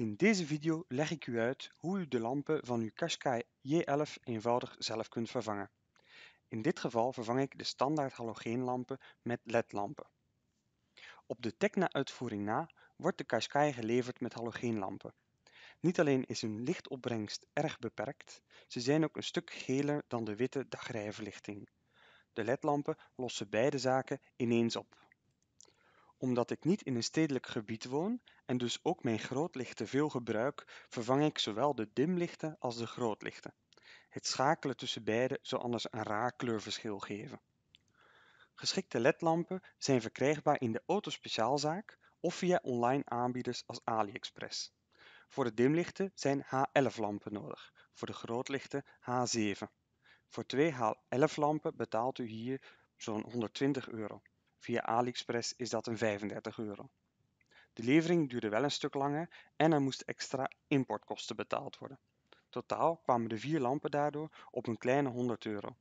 In deze video leg ik u uit hoe u de lampen van uw Qashqai J11 eenvoudig zelf kunt vervangen. In dit geval vervang ik de standaard halogeenlampen met LED-lampen. Op de Tecna-uitvoering na wordt de Qashqai geleverd met halogeenlampen. Niet alleen is hun lichtopbrengst erg beperkt, ze zijn ook een stuk geler dan de witte dagrijverlichting. De LED-lampen lossen beide zaken ineens op omdat ik niet in een stedelijk gebied woon en dus ook mijn grootlichten veel gebruik, vervang ik zowel de dimlichten als de grootlichten. Het schakelen tussen beide zou anders een raar kleurverschil geven. Geschikte ledlampen zijn verkrijgbaar in de autospeciaalzaak of via online aanbieders als AliExpress. Voor de dimlichten zijn H11-lampen nodig, voor de grootlichten H7. Voor twee H11-lampen betaalt u hier zo'n 120 euro. Via AliExpress is dat een 35 euro. De levering duurde wel een stuk langer en er moesten extra importkosten betaald worden. Totaal kwamen de vier lampen daardoor op een kleine 100 euro.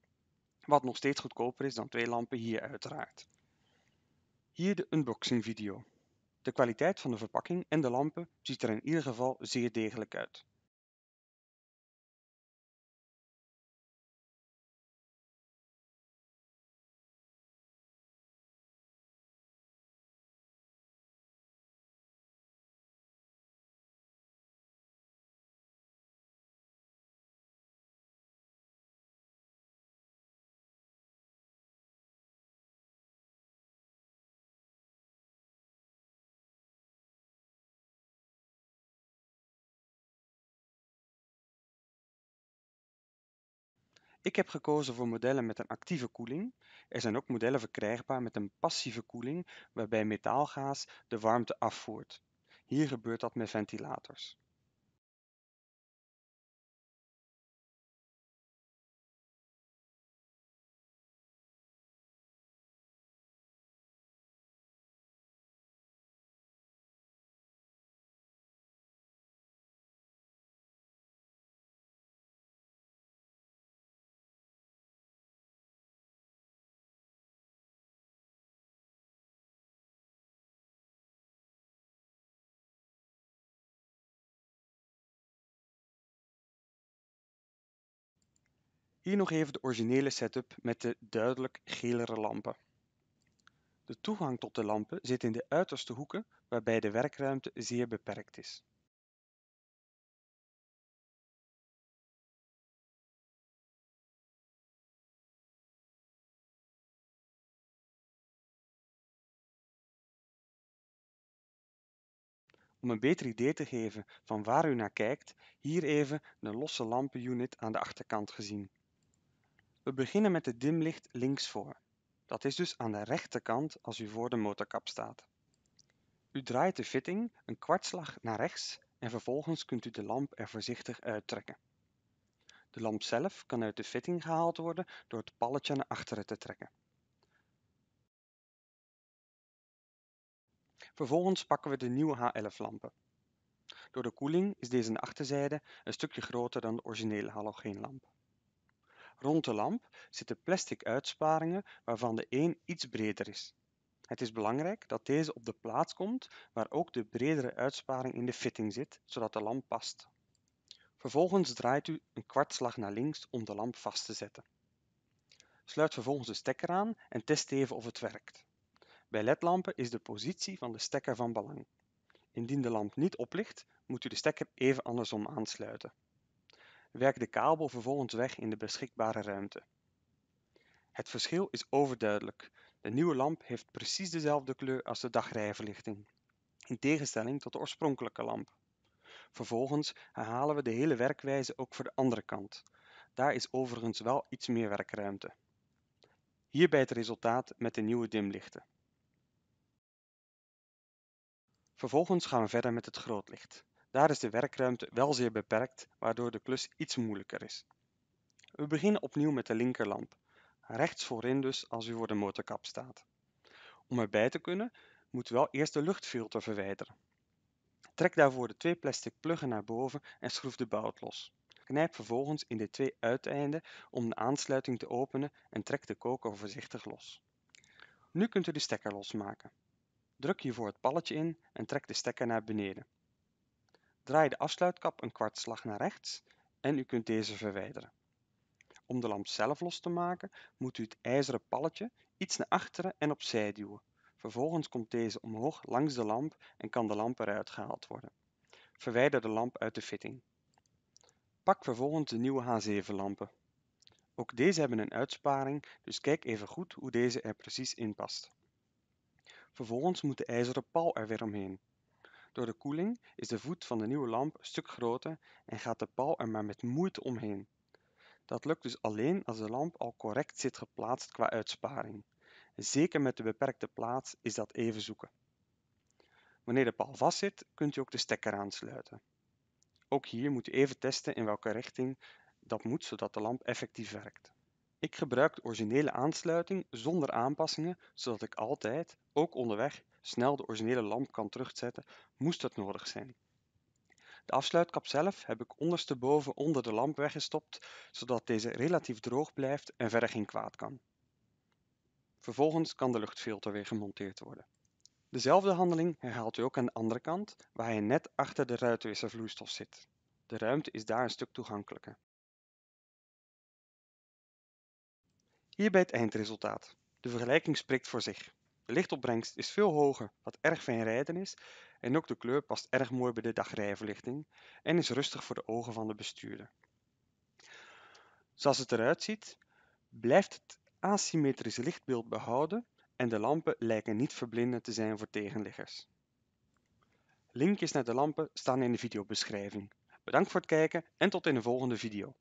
Wat nog steeds goedkoper is dan twee lampen hier uiteraard. Hier de unboxing video. De kwaliteit van de verpakking en de lampen ziet er in ieder geval zeer degelijk uit. Ik heb gekozen voor modellen met een actieve koeling. Er zijn ook modellen verkrijgbaar met een passieve koeling waarbij metaalgaas de warmte afvoert. Hier gebeurt dat met ventilators Hier nog even de originele setup met de duidelijk gelere lampen. De toegang tot de lampen zit in de uiterste hoeken waarbij de werkruimte zeer beperkt is. Om een beter idee te geven van waar u naar kijkt, hier even een losse lampenunit aan de achterkant gezien. We beginnen met het dimlicht linksvoor. Dat is dus aan de rechterkant als u voor de motorkap staat. U draait de fitting een kwartslag naar rechts en vervolgens kunt u de lamp er voorzichtig uittrekken. De lamp zelf kan uit de fitting gehaald worden door het palletje naar achteren te trekken. Vervolgens pakken we de nieuwe H11 lampen. Door de koeling is deze de achterzijde een stukje groter dan de originele halogeenlamp. Rond de lamp zitten plastic uitsparingen waarvan de een iets breder is. Het is belangrijk dat deze op de plaats komt waar ook de bredere uitsparing in de fitting zit, zodat de lamp past. Vervolgens draait u een kwartslag naar links om de lamp vast te zetten. Sluit vervolgens de stekker aan en test even of het werkt. Bij ledlampen is de positie van de stekker van belang. Indien de lamp niet oplicht, moet u de stekker even andersom aansluiten. Werk de kabel vervolgens weg in de beschikbare ruimte. Het verschil is overduidelijk. De nieuwe lamp heeft precies dezelfde kleur als de dagrijverlichting, in tegenstelling tot de oorspronkelijke lamp. Vervolgens herhalen we de hele werkwijze ook voor de andere kant. Daar is overigens wel iets meer werkruimte. Hierbij het resultaat met de nieuwe dimlichten. Vervolgens gaan we verder met het grootlicht. Daar is de werkruimte wel zeer beperkt, waardoor de klus iets moeilijker is. We beginnen opnieuw met de linkerlamp, rechts voorin dus als u voor de motorkap staat. Om erbij te kunnen, moet u wel eerst de luchtfilter verwijderen. Trek daarvoor de twee plastic pluggen naar boven en schroef de bout los. Knijp vervolgens in de twee uiteinden om de aansluiting te openen en trek de koker voorzichtig los. Nu kunt u de stekker losmaken. Druk hiervoor het palletje in en trek de stekker naar beneden. Draai de afsluitkap een kwartslag naar rechts en u kunt deze verwijderen. Om de lamp zelf los te maken moet u het ijzeren palletje iets naar achteren en opzij duwen. Vervolgens komt deze omhoog langs de lamp en kan de lamp eruit gehaald worden. Verwijder de lamp uit de fitting. Pak vervolgens de nieuwe H7-lampen. Ook deze hebben een uitsparing, dus kijk even goed hoe deze er precies in past. Vervolgens moet de ijzeren pal er weer omheen. Door de koeling is de voet van de nieuwe lamp een stuk groter en gaat de paal er maar met moeite omheen. Dat lukt dus alleen als de lamp al correct zit geplaatst qua uitsparing. Zeker met de beperkte plaats is dat even zoeken. Wanneer de paal vast zit, kunt u ook de stekker aansluiten. Ook hier moet u even testen in welke richting dat moet, zodat de lamp effectief werkt. Ik gebruik de originele aansluiting zonder aanpassingen, zodat ik altijd, ook onderweg, snel de originele lamp kan terugzetten, moest dat nodig zijn. De afsluitkap zelf heb ik ondersteboven onder de lamp weggestopt, zodat deze relatief droog blijft en verder geen kwaad kan. Vervolgens kan de luchtfilter weer gemonteerd worden. Dezelfde handeling herhaalt u ook aan de andere kant, waar hij net achter de ruitenwisservloeistof zit. De ruimte is daar een stuk toegankelijker. Hierbij het eindresultaat. De vergelijking spreekt voor zich. De lichtopbrengst is veel hoger, wat erg fijn rijden is, en ook de kleur past erg mooi bij de dagrijverlichting en is rustig voor de ogen van de bestuurder. Zoals het eruit ziet, blijft het asymmetrisch lichtbeeld behouden en de lampen lijken niet verblindend te zijn voor tegenliggers. Linkjes naar de lampen staan in de videobeschrijving. Bedankt voor het kijken en tot in de volgende video.